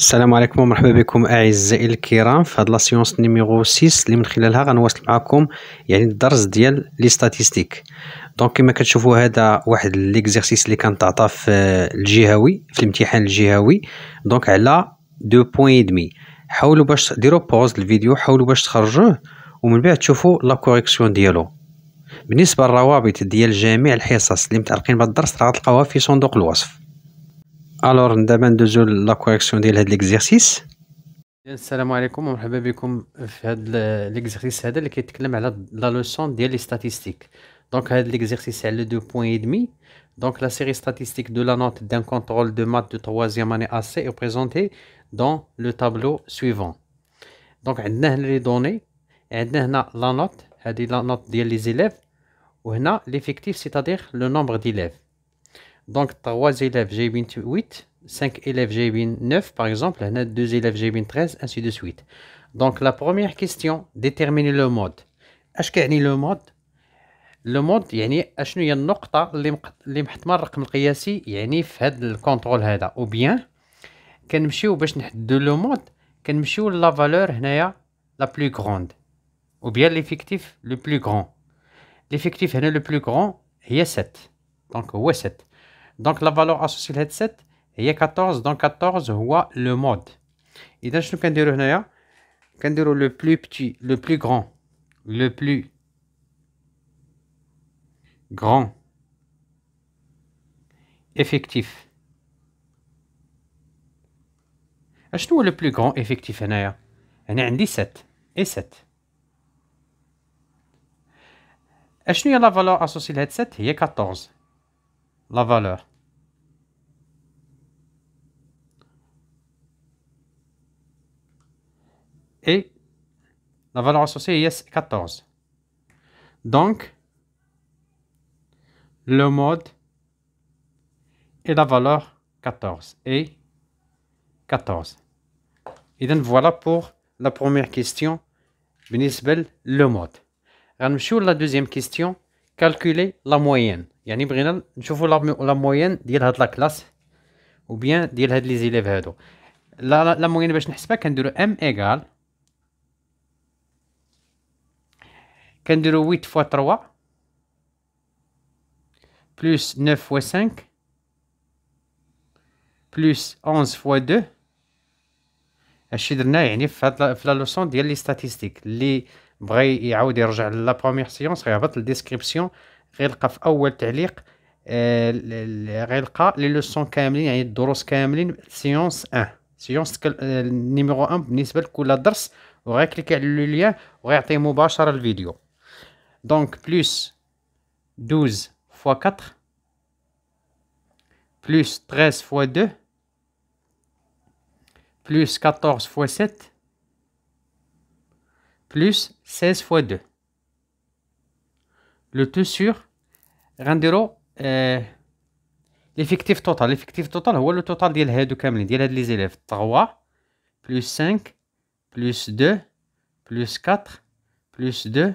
السلام عليكم ومرحبا بكم اعزائي الكرام في هاد لا سيونس نيميرو 6 اللي من خلالها غنواصل معكم يعني الدرس ديال لي ستاتستيك دونك كما كتشوفوا هذا واحد ليكزيرسيس اللي كان تعطى في الجهوي في الامتحان الجهوي دونك على دو بوين دمي حاولوا باش ديروا بوز الفيديو حاولوا باش تخرجوه ومن بعد تشوفوا لا كوريكسيون ديالو بالنسبه للروابط ديال جميع الحصص اللي متعلقين بالدرس راه غتلقاوها في صندوق الوصف Alors, on demande faire la correction de l'exercice. la leçon statistiques. Donc, l'exercice est le 2,5. Donc, la série statistique de la note d'un contrôle de maths de troisième année AC est représentée dans le tableau suivant. Donc, on a les données. On a la note. la note des élèves. On a l'effectif, c'est-à-dire le nombre d'élèves. Donc 3 élèves Jébin 8, 5 élèves Jébin 9 par exemple, 2000, 2 élèves 13, ainsi de suite. Donc la première question, déterminer le mode. Est-ce اش كيعني لو مود لو مود يعني اشنو هي النقطه اللي est اللي plus الرقم القياسي يعني في Ou الكونترول هذا او بيان كنمشيو باش mode, لو مود كنمشيو لا فالور هنايا لا بلو غروند او بيان ليفيكتيف لو بلو غران ليفيكتيف هنا لو بلو غران هي 7 دونك هو 7 donc la valeur associée à le headset est 14, donc 14 voit le mode. Et donc, nous le plus petit, le plus grand, le plus grand effectif. le plus grand effectif en Et 17 et 7. donc, la valeur associée à 7 et 14. La valeur. et la valeur associée est 14. Donc, le mode et la valeur 14 et 14. Et donc, voilà pour la première question, Benisbel, le mode. sur la deuxième question, calculer la moyenne. Je Brinal, je vous la, la moyenne de la classe ou bien de les élèves. La, moyenne, je ne sais pas, que M égale كنديرو 8 فوا 3 بلس 9 فوا 5 بلس 11 فوا 2 هادشي درناه يعني في هاد في لا لوسون ديال لي ستاتيستيك لي بغى يعاود يرجع لا بروميير سيونس غيهبط للديسكريبسيون غيلقى في اول تعليق غيلقى لي لوسون كاملين يعني الدروس كاملين سيونس 1 سيونس نيميرو 1 بالنسبه لكل درس وغيكليكي على لو ليان وغيعطيه مباشره الفيديو Donc, plus 12 fois 4, plus 13 fois 2, plus 14 fois 7, plus 16 fois 2. Le tout sur غنديرو euh, l'effectif total l'effectif total هو le total ديال هادو كاملين de 3 plus 5 plus 2 plus 4 plus 2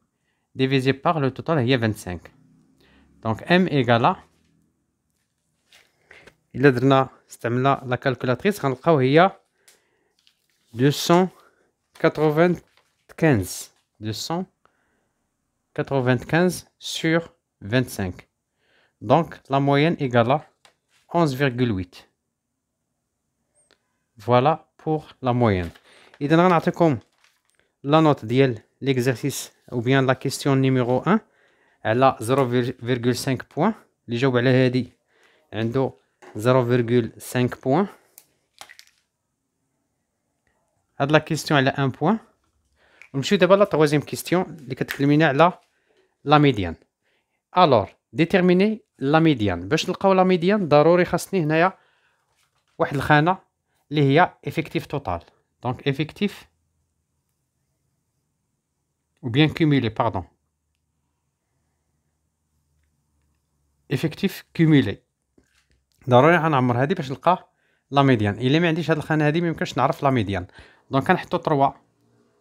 divisé par le total, il y 25. Donc M égale à il a la calculatrice, on a 295 295 sur 25. Donc la moyenne égale à 11,8. Voilà pour la moyenne. Et notre a la note ليكزارسيس او بيان لا كيستيون نيميرو 1 على 0.5 بوان اللي جاوب على هادي عنده 0.5 بوان هاد لا كيستيون على 1 بوان ونمشيو دابا لا تروازيام كيستيون اللي كتكلمينا على لا ميديان الور ديتيرميني لا ميديان باش نلقاو لا ميديان ضروري خاصني هنايا واحد الخانه اللي هي افكتيف توتال دونك افكتيف ou bien cumulé, pardon. effectif cumulé ضروري غنعمر هادي باش نلقى لا ميديان الا ما عنديش هاد الخانه هادي ميمكنش نعرف لا ميديان دونك كنحطو 3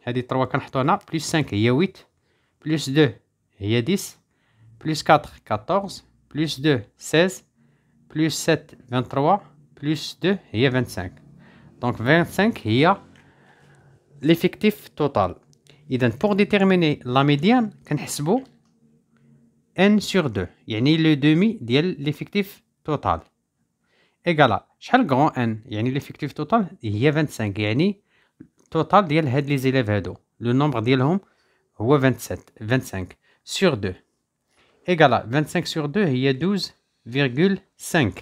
هادي 3 كنحطو هنا بلس 5 هي 8 بلس 2 هي 10 بلس 4 14 بلس 2 16 بلس 7 23 بلس 2 هي 25 دونك 25 هي ليفيكتيف توتال pour déterminer la médiane كنحسبو n sur 2 a le demi de l'effectif total égal n l'effectif total a 25 يعني total ديال هاد لي زيليف élèves. le nombre ديالهم هو 27 25 sur 2 égal 25 sur 2 a 12,5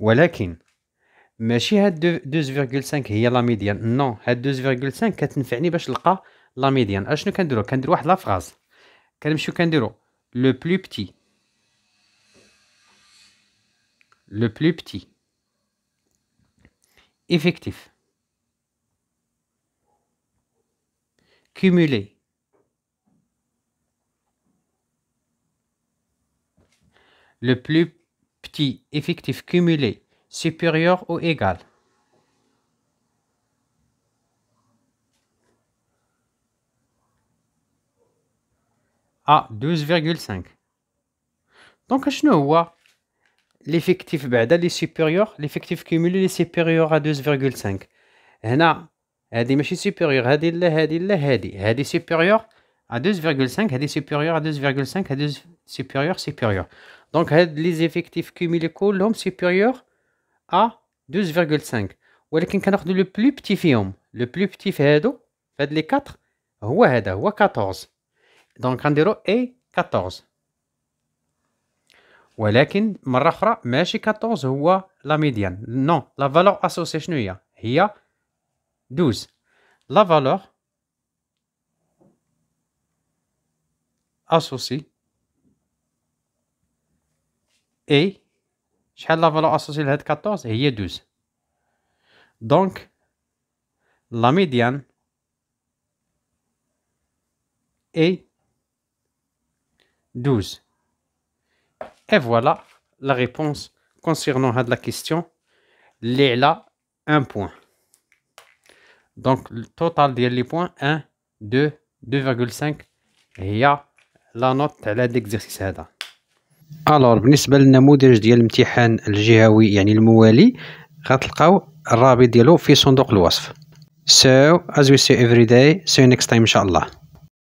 ولكن ماشي هاد 2,5 a la médiane non هاد 2,5 كتنفعني de نلقى la médiane. achno kandirou la phrase le plus petit le plus petit effectif cumulé le plus petit effectif cumulé supérieur ou égal à 12,5. Donc, je ne vois l'effectif ben, est supérieur, l'effectif cumulé est supérieur à 12,5. Et là, elle est machine supérieure, elle est supérieure à 2,5, elle est supérieure à 2,5, elle est supérieur, supérieur Donc, les effectifs cumulés l'homme supérieur à 12,5 Ou le plus petit film, le plus petit fait les 4, ou 14. Donc, quand il 14. Ou alors, il a 14 ou la médiane. Non, la valeur associée est 12. La valeur associée est 12. Donc, la médiane est 12. 12. Et voilà la réponse concernant la question. là un point. Donc, le total des points points, 1, 2, 2,5. Et il y a la note à l'exercice. Alors, بالنسبة للنموذج ديال الامتحان So, as we say every day, see you next time prochaine